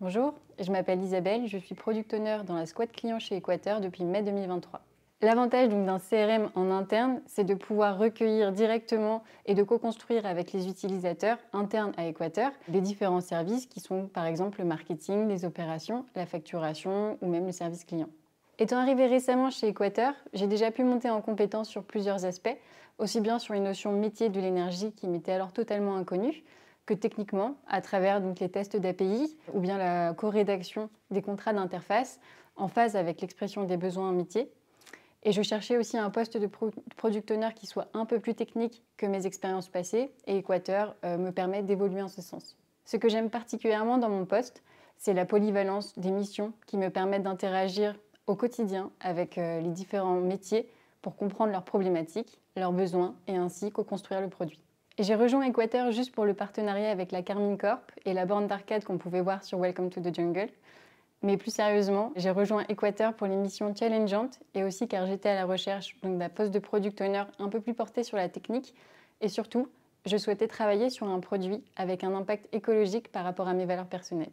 Bonjour, je m'appelle Isabelle, je suis product owner dans la squad client chez Equator depuis mai 2023. L'avantage d'un CRM en interne, c'est de pouvoir recueillir directement et de co-construire avec les utilisateurs internes à Equator des différents services qui sont par exemple le marketing, les opérations, la facturation ou même le service client. Étant arrivée récemment chez Equator, j'ai déjà pu monter en compétence sur plusieurs aspects, aussi bien sur une notion métier de l'énergie qui m'était alors totalement inconnue, que techniquement, à travers donc, les tests d'API ou bien la co-rédaction des contrats d'interface en phase avec l'expression des besoins en métier. Et je cherchais aussi un poste de product owner qui soit un peu plus technique que mes expériences passées et Equator euh, me permet d'évoluer en ce sens. Ce que j'aime particulièrement dans mon poste, c'est la polyvalence des missions qui me permettent d'interagir au quotidien avec euh, les différents métiers pour comprendre leurs problématiques, leurs besoins et ainsi co-construire le produit. J'ai rejoint Equator juste pour le partenariat avec la Carmine Corp et la borne d'arcade qu'on pouvait voir sur Welcome to the Jungle. Mais plus sérieusement, j'ai rejoint Equator pour l'émission challengeant et aussi car j'étais à la recherche d'un poste de product owner un peu plus porté sur la technique et surtout, je souhaitais travailler sur un produit avec un impact écologique par rapport à mes valeurs personnelles.